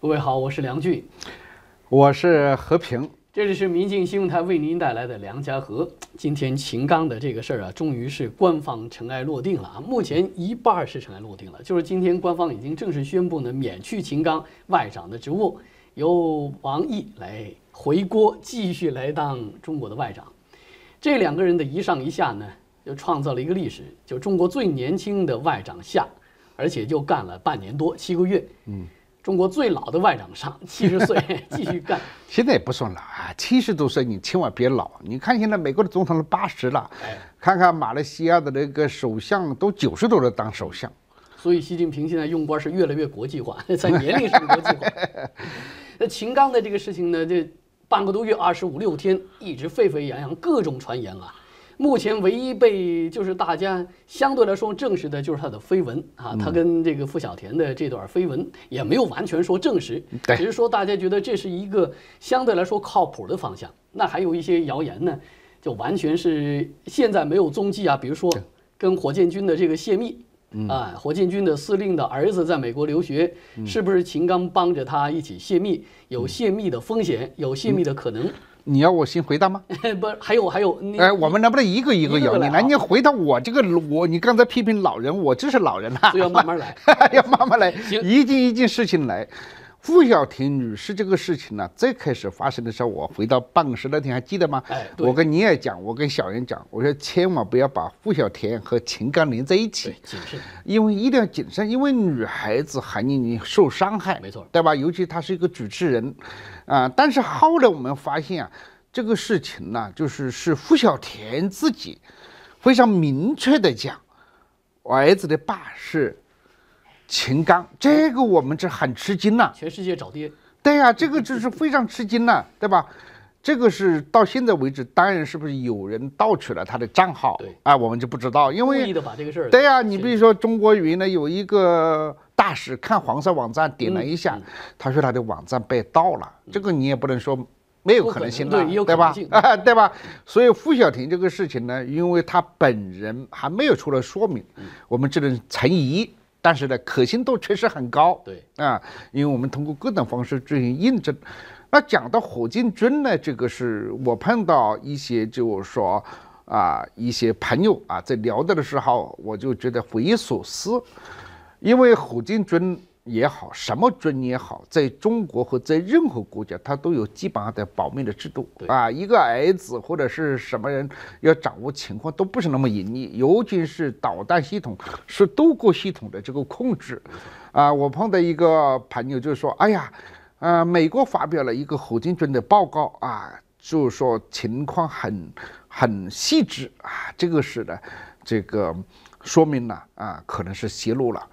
各位好，我是梁俊，我是和平，这里是民进新闻台为您带来的梁家河。今天秦刚的这个事儿啊，终于是官方尘埃落定了啊。目前一半是尘埃落定了，就是今天官方已经正式宣布呢，免去秦刚外长的职务，由王毅来回国继续来当中国的外长。这两个人的一上一下呢，又创造了一个历史，就中国最年轻的外长下，而且就干了半年多七个月，嗯。中国最老的外长上 七十岁，继续干，现在也不算老啊，七十多岁你千万别老。你看现在美国的总统都八十了，看看马来西亚的那个首相都九十多了当首相，所以习近平现在用官是越来越国际化，在年龄上国际化。那秦刚的这个事情呢，这半个多月二十五六天一直沸沸扬扬，各种传言啊，目前唯一被就是大家相对来说证实的，就是他的绯闻啊，他跟这个付小田的这段绯闻也没有完全说证实，只是说大家觉得这是一个相对来说靠谱的方向。那还有一些谣言呢，就完全是现在没有踪迹啊，比如说跟火箭军的这个泄密啊，火箭军的司令的儿子在美国留学，是不是秦刚帮着他一起泄密？有泄密的风险，有泄密的可能。你要我先回答吗？不，还有还有，哎，我们能不能一个一个聊？你来，你回答我这个，我你刚才批评老人，我这是老人呐，要慢慢来，要慢慢来，一件一件事情来。付小婷女士这个事情呢，最开始发生的时候，我回到办公室那天还记得吗？哎，我跟你也讲，我跟小云讲，我说千万不要把付小田和秦刚连在一起，因为一定要谨慎，因为女孩子很容易受伤害，没错，对吧？尤其她是一个主持人，啊，但是后来我们发现啊，这个事情呢，就是是付小田自己非常明确的讲，我儿子的爸是。秦刚，这个我们这很吃惊呐。全世界找爹。对呀，这个就是非常吃惊呐，对吧？这个是到现在为止，当然是不是有人盗取了他的账号？对，哎，我们就不知道，因为故意的把这个事儿。对呀，你比如说中国云呢，有一个大使看黄色网站，点了一下，他说他的网站被盗了，这个你也不能说没有可能性的，对吧？啊，对吧？所以付小平这个事情呢，因为他本人还没有出来说明，我们只能存疑。但是呢，可信度确实很高。对，啊，因为我们通过各种方式进行验证。那讲到火箭军呢，这个是我碰到一些，就是说啊，一些朋友啊，在聊的的时候，我就觉得匪夷所思，因为火箭军。也好，什么军也好，在中国和在任何国家，它都有基本上的保密的制度啊。一个儿子或者是什么人要掌握情况，都不是那么隐易。尤其是导弹系统是多个系统的这个控制啊。我碰到一个朋友就说：“哎呀，啊，美国发表了一个火箭军的报告啊，就是说情况很很细致啊。这个是的，这个说明了啊，可能是泄露了。”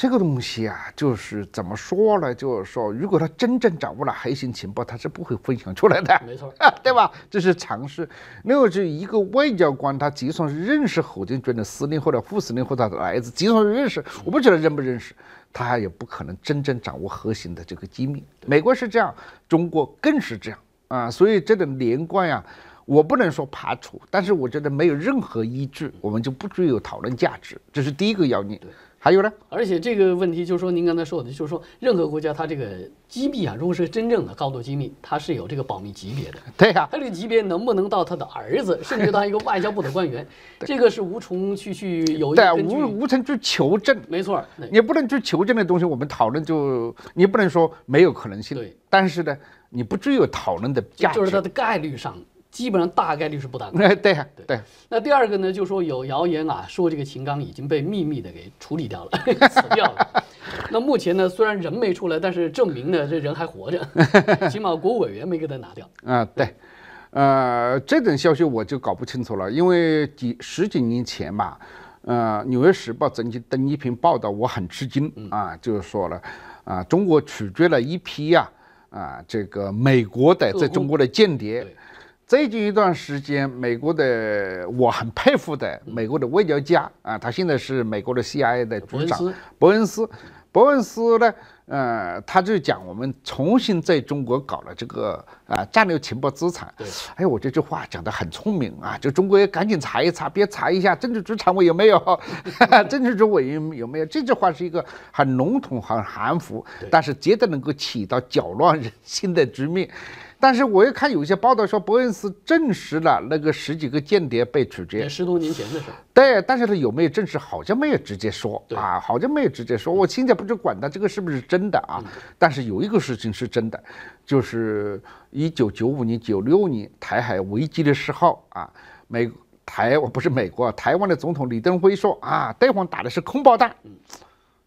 这个东西啊，就是怎么说呢？就是说，如果他真正掌握了核心情报，他是不会分享出来的。没错，对吧？这是常识。另外，就一个外交官，他即使是认识火箭军的司令或者副司令或者他的儿子，即使是认识，我不觉得认不认识，他也不可能真正掌握核心的这个机密。美国是这样，中国更是这样啊！所以这个连贯呀，我不能说排除，但是我觉得没有任何依据，我们就不具有讨论价值。这是第一个要领。对。还有呢，而且这个问题就是说，您刚才说的，就是说，任何国家它这个机密啊，如果是真正的高度机密，它是有这个保密级别的。对呀，它这个级别能不能到他的儿子，甚至当一个外交部的官员，这个是无从去去有。对，无无从去求证。没错，你不能去求证的东西，我们讨论就你不能说没有可能性。对，但是呢，你不具有讨论的价值，就是它的概率上。基本上大概率是不当 的，对对。那第二个呢，就说有谣言啊，说这个秦刚已经被秘密的给处理掉了，辞掉了。那目前呢，虽然人没出来，但是证明呢，这人还活着，起码国委员没给他拿掉啊。对，呃，这种消息我就搞不清楚了，因为几十几年前吧，呃，《纽约时报》曾经登一篇报道，我很吃惊啊，就是说了啊，中国处决了一批呀啊，这个美国的在中国的间谍。最近一段时间，美国的我很佩服的美国的外交家啊，他现在是美国的 CIA 的局长伯恩斯。伯恩斯呢，呃，他就讲我们重新在中国搞了这个啊战略情报资产。哎我这句话讲得很聪明啊，就中国赶紧查一查，别查一下政治局常委有没有，政治局委有有没有？这句话是一个很笼统、很含糊，但是绝对能够起到搅乱人心的局面。但是我又看有一些报道说，伯恩斯证实了那个十几个间谍被处决，十多年前的事。对，但是他有没有证实，好像没有直接说啊，好像没有直接说。我现在不知管他这个是不是真的啊。但是有一个事情是真的，就是一九九五年、九六年台海危机的时候啊，美台我不是美国台湾的总统李登辉说啊，对方打的是空包弹，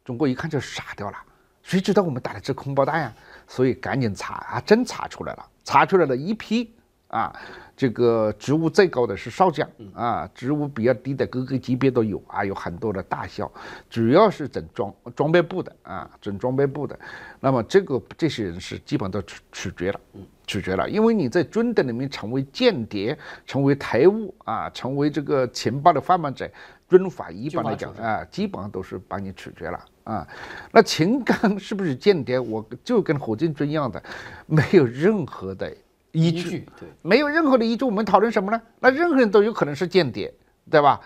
中国一看就傻掉了，谁知道我们打的是空包弹呀？所以赶紧查啊，真查出来了，查出来了一批啊，这个职务最高的是少将啊，职务比较低的各个级别都有啊，有很多的大校，主要是整装装备部的啊，整装备部的，那么这个这些人是基本都处决了。取决了，因为你在军队里面成为间谍，成为台务啊，成为这个情报的贩卖者，军法一般来讲啊，基本上都是把你处决了啊。那秦刚是不是间谍？我就跟火箭军一样的，没有任何的依据，对，没有任何的依据。我们讨论什么呢？那任何人都有可能是间谍，对吧？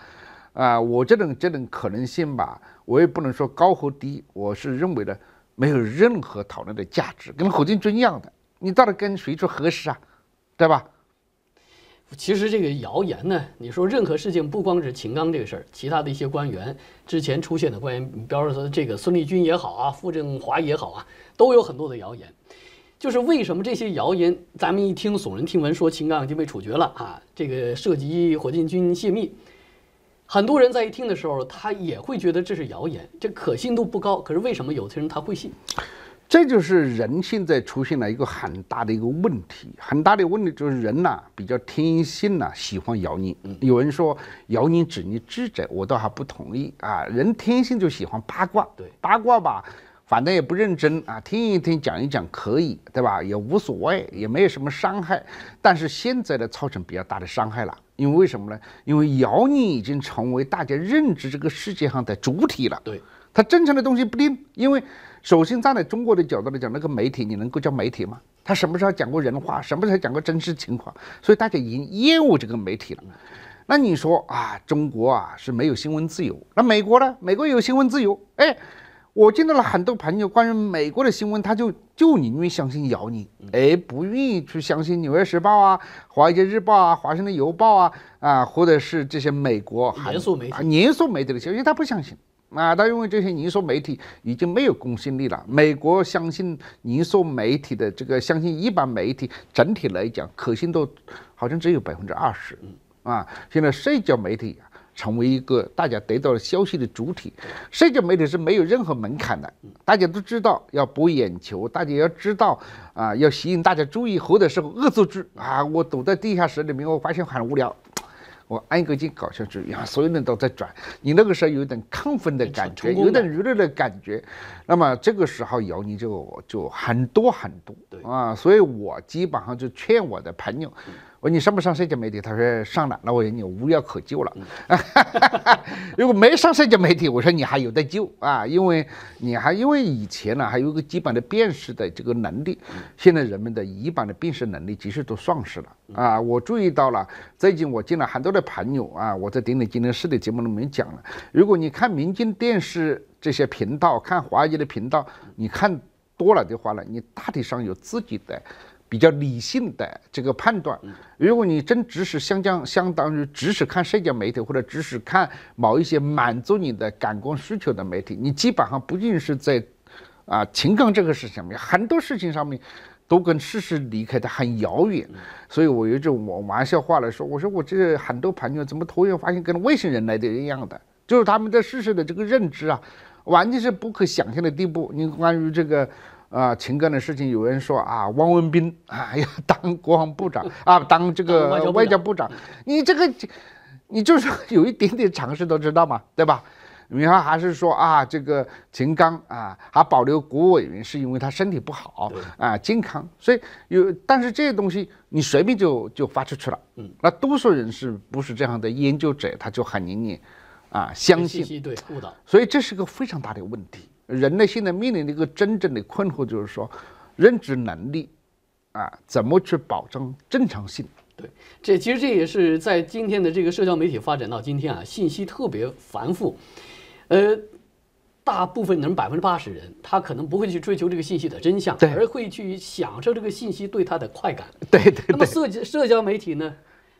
啊，我这种这种可能性吧，我也不能说高和低，我是认为呢，没有任何讨论的价值，跟火箭军一样的。你到底跟谁去核实啊？对吧？其实这个谣言呢，你说任何事情不光是秦刚这个事儿，其他的一些官员之前出现的官员，比方说这个孙立军也好啊，傅政华也好啊，都有很多的谣言。就是为什么这些谣言，咱们一听耸人听闻，说秦刚已经被处决了啊，这个涉及火箭军泄密，很多人在一听的时候，他也会觉得这是谣言，这可信度不高。可是为什么有些人他会信？这就是人现在出现了一个很大的一个问题，很大的问题就是人呐，比较天性呐，喜欢谣言。有人说谣言指你智者，我倒还不同意啊。人天性就喜欢八卦，对八卦吧，反正也不认真啊，听一听讲一讲可以，对吧？也无所谓，也没有什么伤害。但是现在呢，造成比较大的伤害了，因为为什么呢？因为谣言已经成为大家认知这个世界上的主体了，对。他正常的东西不定，因为首先站在中国的角度来讲，那个媒体你能够叫媒体吗？他什么时候讲过人话？什么时候讲过真实情况？所以大家已经厌恶这个媒体了。那你说啊，中国啊是没有新闻自由，那美国呢？美国有新闻自由。哎，我见到了很多朋友，关于美国的新闻，他就就宁愿相信谣言，哎，不愿意去相信《纽约时报》啊，《华尔街日报》啊，《华盛顿邮报》啊，啊，或者是这些美国严肃媒体、严肃媒体的消息，因为他不相信。啊，但因为这些营锁媒体已经没有公信力了。美国相信营锁媒体的这个，相信一般媒体整体来讲可信度好像只有百分之二十。啊，现在社交媒体成为一个大家得到消息的主体，社交媒体是没有任何门槛的。大家都知道要博眼球，大家要知道啊，要吸引大家注意。或者是恶作剧啊，我躲在地下室里面，我发现很无聊。我挨个键搞下去，后所有人都在转，你那个时候有一亢奋的感觉，有点娱乐的感觉，那么这个时候有你就就很多很多，啊，所以我基本上就劝我的朋友。我说你上不上社交媒体？他说上了。那我说你无药可救了。如果没上社交媒体，我说你还有得救啊，因为你还因为以前呢，还有一个基本的辨识的这个能力。现在人们的一般的辨识能力其实都丧失了啊。我注意到了，最近我见了很多的朋友啊，我在《点点金电视》的节目里面讲了，如果你看民间电视这些频道，看华谊的频道，你看多了的话呢，你大体上有自己的。比较理性的这个判断，如果你真只是相将相当于只是看社交媒体，或者只是看某一些满足你的感官需求的媒体，你基本上不仅是在，啊情感这个事情上面，很多事情上面，都跟事实离开的很遥远。所以我有种玩玩笑话来说，我说我这很多朋友怎么突然发现跟外星人来的一样的，就是他们在事实的这个认知啊，完全是不可想象的地步。你关于这个。啊，秦刚的事情，有人说啊，汪文斌，哎呀，当国防部长啊，当这个外交部长，你这个，你就是有一点点常识都知道嘛，对吧？你看还是说啊，这个秦刚啊，还保留国务委员，是因为他身体不好啊，健康，所以有，但是这些东西你随便就就发出去了，嗯，那多数人是不是这样的研究者，他就很容易啊，相信对误导，所以这是个非常大的问题。人类现在面临的一个真正的困惑，就是说，认知能力，啊，怎么去保证正常性？对，这其实这也是在今天的这个社交媒体发展到今天啊，信息特别繁复，呃，大部分人百分之八十人，他可能不会去追求这个信息的真相，而会去享受这个信息对他的快感。对对。那么社社交媒体呢？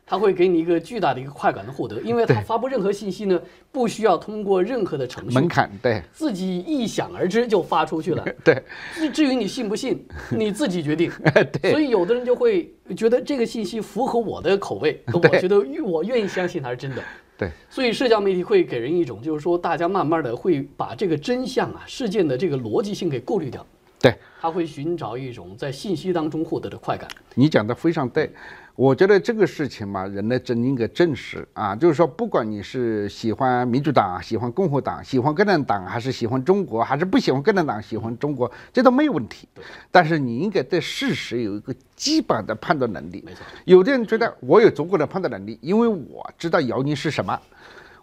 他会给你一个巨大的一个快感的获得，因为他发布任何信息呢，不需要通过任何的程序门槛，对，自己一想而知就发出去了。对，至至于你信不信，你自己决定。对。所以有的人就会觉得这个信息符合我的口味，我觉得我愿意相信它是真的。对。所以社交媒体会给人一种，就是说大家慢慢的会把这个真相啊，事件的这个逻辑性给过滤掉。对，他会寻找一种在信息当中获得的快感。你讲的非常对，我觉得这个事情嘛，人类真应该正视啊。就是说，不管你是喜欢民主党、喜欢共和党、喜欢共产党，还是喜欢中国，还是不喜欢共产党、喜欢中国，这都没有问题。但是你应该对事实有一个基本的判断能力。没错，有的人觉得我有足够的判断能力，因为我知道谣言是什么。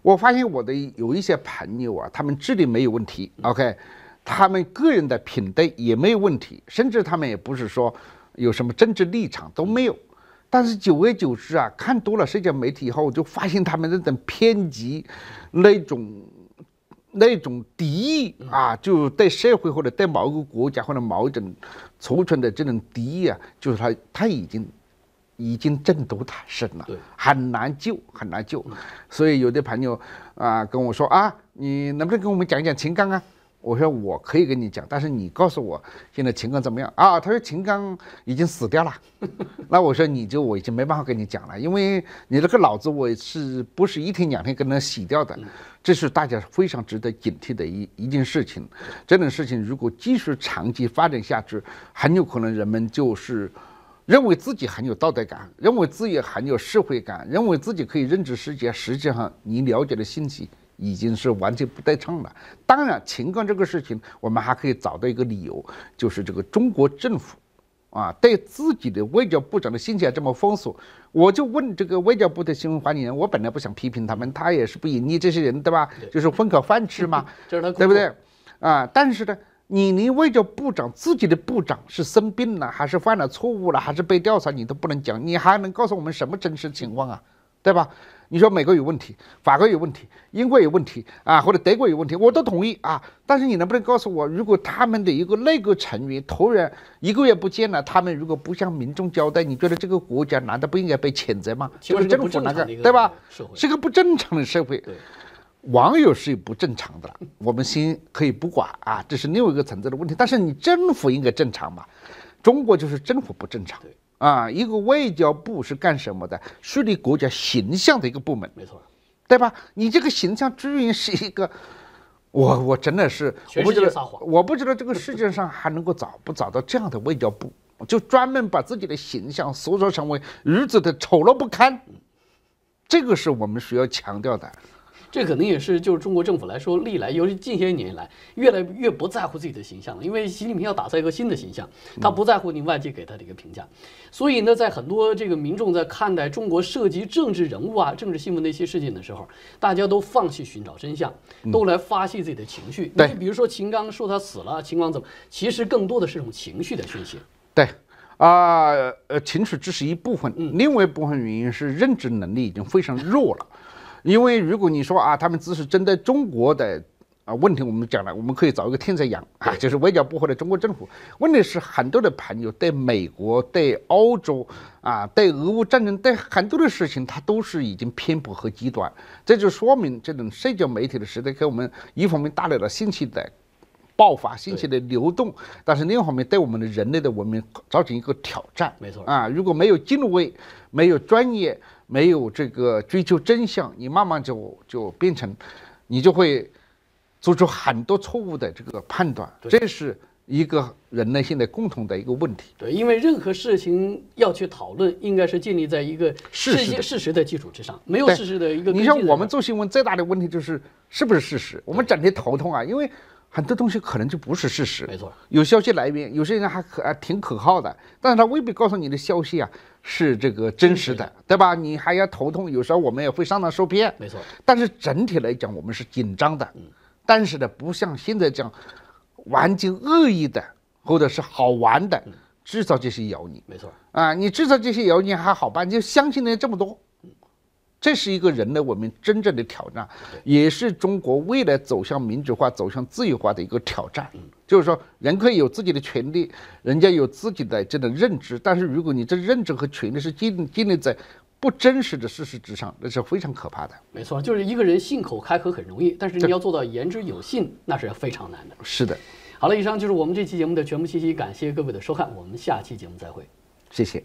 我发现我的有一些朋友啊，他们智力没有问题。OK。他们个人的品德也没有问题，甚至他们也不是说有什么政治立场都没有。但是久而久之啊，看多了社交媒体以后，我就发现他们那种偏激，那种那种敌意啊，就对社会或者对某个国家或者某种族群的这种敌意啊，就是他他已经已经中毒太深了，很难救，很难救。所以有的朋友啊跟我说啊，你能不能跟我们讲一讲情感啊？我说我可以跟你讲，但是你告诉我现在情况怎么样啊？他说情刚已经死掉了。那我说你就我已经没办法跟你讲了，因为你那个脑子我是不是一天两天跟他洗掉的？这是大家非常值得警惕的一一件事情。这种事情如果继续长期发展下去，很有可能人们就是认为自己很有道德感，认为自己很有社会感，认为自己可以认知世界。实际上，你了解的信息。已经是完全不对称了。当然，情况这个事情，我们还可以找到一个理由，就是这个中国政府，啊，对自己的外交部长的信息还这么封锁，我就问这个外交部的新闻发言人，我本来不想批评他们，他也是不盈利这些人，对吧？就是混口饭吃嘛，对不对？啊，但是呢，你连外交部长自己的部长是生病了，还是犯了错误了，还是被调查，你都不能讲，你还能告诉我们什么真实情况啊？对吧？你说美国有问题，法国有问题，英国有问题啊，或者德国有问题，我都同意啊。但是你能不能告诉我，如果他们的一个内阁成员突然一个月不见了，他们如果不向民众交代，你觉得这个国家难道不应该被谴责吗？就是政府那个，对吧？是个不正常的社会。网友是不正常的了，我们先可以不管啊，这是另外一个层次的问题。但是你政府应该正常嘛？中国就是政府不正常。啊，一个外交部是干什么的？树立国家形象的一个部门，没错，对吧？你这个形象居然是一个，我我真的是，我不知道撒谎，我不知道这个世界上还能够找不找到这样的外交部，就专门把自己的形象塑造成为如此的丑陋不堪，这个是我们需要强调的。这可能也是，就是中国政府来说，历来尤其近些年以来，越来越不在乎自己的形象了。因为习近平要打造一个新的形象，他不在乎你外界给他的一个评价。所以呢，在很多这个民众在看待中国涉及政治人物啊、政治新闻的一些事情的时候，大家都放弃寻找真相，都来发泄自己的情绪。你比如说秦刚说他死了，秦刚怎么？其实更多的是一种情绪的宣泄。对，啊，呃，情绪只是一部分，另外一部分原因是认知能力已经非常弱了。因为如果你说啊，他们只是针对中国的啊问题，我们讲了，我们可以找一个天才羊 啊，就是外交部或者中国政府。问题是，很多的朋友对美国、对欧洲啊、对俄乌战争、对很多的事情，他都是已经偏颇和极端。这就说明，这种社交媒体的时代给我们一方面带来了信息的。爆发信息的流动，但是另一方面，对我们的人类的文明造成一个挑战。没错啊，如果没有敬畏，没有专业，没有这个追求真相，你慢慢就就变成，你就会做出很多错误的这个判断。这是一个人类现在共同的一个问题。对，因为任何事情要去讨论，应该是建立在一个事实事实的基础之上，没有事实的一个。你像我们做新闻最大的问题就是是不是事实，我们整天头痛啊，因为。很多东西可能就不是事实，没错。有消息来源，有些人还可啊挺可靠的，但是他未必告诉你的消息啊是这个真实的，对吧？你还要头痛，有时候我们也会上当受骗，没错。但是整体来讲，我们是紧张的，嗯。但是呢，不像现在这样，完全恶意的或者是好玩的制造这些谣言，没错啊，你制造这些谣言还好办，就相信了这么多。这是一个人类文明真正的挑战，也是中国未来走向民主化、走向自由化的一个挑战。就是说，人可以有自己的权利，人家有自己的这种认知，但是如果你这认知和权利是建建立在不真实的事实之上，那是非常可怕的。没错，就是一个人信口开河很容易，但是你要做到言之有信，那是非常难的。是的，好了，以上就是我们这期节目的全部信息，感谢各位的收看，我们下期节目再会。谢谢。